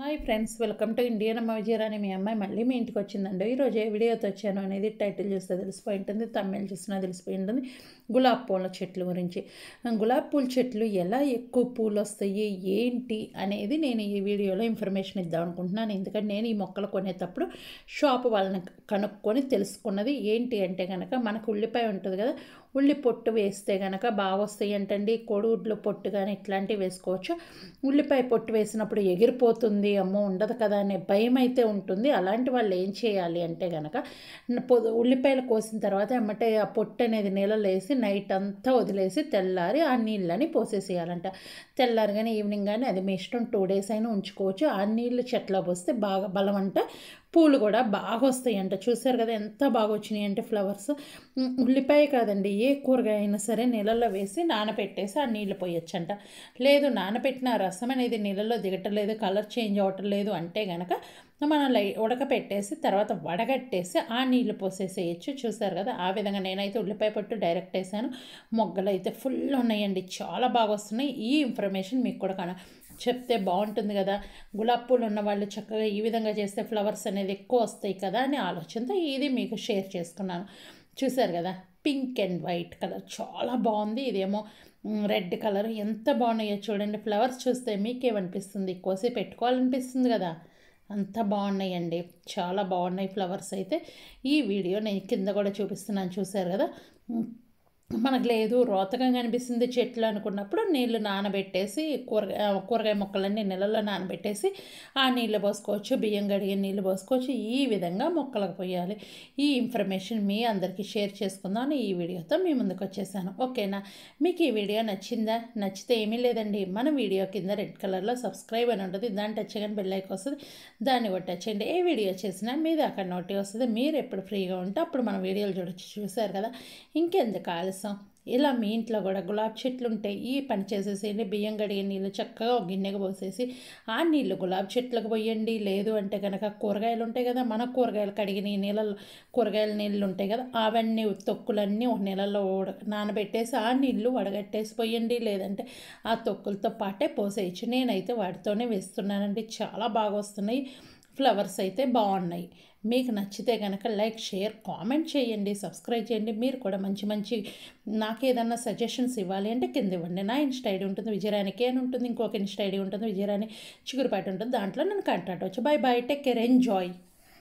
hi friends welcome to Indian Amma Rani మీ అమ్మాయి మళ్ళీ మీ ఇంటికి వచ్చిందండి ఈరోజు ఏ వీడియోతో వచ్చాను అనేది టైటిల్ చూస్తే తెలిసిపోయి ఉంటుంది తమ్మిళ చూసినా తెలిసిపోయి ఉంటుంది గులాబ్ పూల చెట్లు గురించి గులాబ్ పూల చెట్లు ఎలా ఎక్కువ పూలు వస్తాయి ఏంటి అనేది నేను ఈ వీడియోలో ఇన్ఫర్మేషన్ ఇద్దాం అనుకుంటున్నాను ఎందుకంటే నేను ఈ మొక్కలు కొనేటప్పుడు షాప్ వాళ్ళని కనుక్కొని తెలుసుకున్నది ఏంటి అంటే కనుక మనకు ఉల్లిపాయ ఉంటుంది కదా ఉల్లి పొట్టు వేస్తే కనుక బాగా వస్తాయి అంటండి కోడిగుడ్లు పొట్టు కానీ ఇట్లాంటివి వేసుకోవచ్చు ఉల్లిపాయ పొట్టు వేసినప్పుడు ఎగిరిపోతుంది ఉంటుంది అమ్మో ఉండదు కదా అనే భయం అయితే ఉంటుంది అలాంటి వాళ్ళు ఏం చేయాలి అంటే కనుక ఉల్లిపాయలు కోసిన తర్వాత ఎమ్మటే ఆ పొట్టు అనేది నీళ్ళలో వేసి నైట్ అంతా వదిలేసి తెల్లారి ఆ నీళ్ళని పోసేసేయాలంట తెల్లారి కానీ ఈవినింగ్ కానీ అది మీ ఇష్టం టూ డేస్ అయినా ఉంచుకోవచ్చు ఆ నీళ్ళు చెట్ల పోస్తే బాగా బలం అంటే పూలు కూడా బాగా వస్తాయంట చూసారు కదా ఎంత బాగా వచ్చినాయి అంటే ఫ్లవర్స్ ఉల్లిపాయ కాదండి ఏ కూరగాయ అయినా సరే నీళ్ళల్లో వేసి నానబెట్టేసి ఆ నీళ్ళు పోయొచ్చంట లేదు నానబెట్టిన రసం అనేది నీళ్ళల్లో దిగటలేదు కలర్ చేంజ్ అవ్వటం లేదు అంటే గనక మనం లై ఉడకపెట్టేసి తర్వాత వడగట్టేసి ఆ నీళ్ళు పోసేసేయచ్చు చూసారు కదా ఆ విధంగా నేనైతే ఉల్లిపాయ పట్టు డైరెక్ట్ వేసాను మొగ్గలు అయితే ఫుల్ ఉన్నాయండి చాలా బాగా వస్తున్నాయి ఈ ఇన్ఫర్మేషన్ మీకు కూడా చెప్తే బాగుంటుంది కదా గులాబ్ పూలు ఉన్నవాళ్ళు చక్కగా ఈ విధంగా చేస్తే ఫ్లవర్స్ అనేది ఎక్కువ వస్తాయి కదా అనే ఆలోచనతో ఇది మీకు షేర్ చేసుకున్నాను చూసారు కదా పింక్ అండ్ వైట్ కలర్ చాలా బాగుంది ఇదేమో రెడ్ కలర్ ఎంత బాగున్నాయో చూడండి ఫ్లవర్స్ చూస్తే మీకేమనిపిస్తుంది కోసి పెట్టుకోవాలనిపిస్తుంది కదా అంత బాగున్నాయండి చాలా బాగున్నాయి ఫ్లవర్స్ అయితే ఈ వీడియో నేను కింద కూడా చూపిస్తున్నాను చూసారు కదా మనకు లేదు రోతగా కనిపిస్తుంది చెట్లు అనుకున్నప్పుడు నీళ్లు నానబెట్టేసి కూరగాయ కూరగాయ మొక్కలన్నీ నీళ్ళలో నానబెట్టేసి ఆ నీళ్ళు పోసుకోవచ్చు బియ్యం కడిగే నీళ్ళు పోసుకోవచ్చు ఈ విధంగా మొక్కలకు పోయాలి ఈ ఇన్ఫర్మేషన్ మీ అందరికీ షేర్ చేసుకుందాం ఈ వీడియోతో మీ ముందుకు వచ్చేసాను ఓకేనా మీకు ఈ వీడియో నచ్చిందా నచ్చితే ఏమీ లేదండి మన వీడియో కింద రెడ్ కలర్లో సబ్స్క్రైబ్ అని ఉంటుంది దాన్ని టచ్ చేయగానే బెల్లైక్ వస్తుంది దాన్ని చేయండి ఏ వీడియో చేసినా మీద అక్కడ నోటి వస్తుంది మీరు ఎప్పుడు ఫ్రీగా ఉంటే అప్పుడు మన వీడియోలు చూడొచ్చు చూసారు కదా ఇంకెందుకు ఆలస్యం చేస్తాం ఇలా మీ ఇంట్లో కూడా గులాబ్ చెట్లు ఉంటే ఈ పని చేసేసేయండి బియ్యం గడిగే నీళ్ళు చక్కగా గిన్నెకి పోసేసి ఆ నీళ్ళు గులాబ్ చెట్లకు పోయండి లేదు అంటే కనుక కూరగాయలు ఉంటాయి కదా మన కూరగాయలు కడిగిన నీళ్ళల్లో కూరగాయల నీళ్ళు ఉంటాయి కదా అవన్నీ తొక్కులన్నీ ఒక నీళ్ళల్లో నానబెట్టేసి ఆ నీళ్ళు వడగట్టేసి పోయండి లేదంటే ఆ తొక్కులతో పాటే పోసేయచ్చు నేనైతే వాటితోనే వేస్తున్నానండి చాలా బాగా వస్తున్నాయి ఫ్లవర్స్ అయితే బాగున్నాయి మీకు నచ్చితే కనుక లైక్ షేర్ కామెంట్ చేయండి సబ్స్క్రైబ్ చేయండి మీరు కూడా మంచి మంచి నాకు ఏదన్నా సజెషన్స్ ఇవ్వాలి అంటే కింద ఇవ్వండి నా ఇన్స్టా ఐడి ఉంటుంది విజయరానికి అని ఉంటుంది ఇంకొక ఇన్స్టా ఐడి ఉంటుంది విజయరాని చిగురుపాటి ఉంటుంది దాంట్లో నన్ను కాంటాక్ట్ అవ్వచ్చు bye bye take care enjoy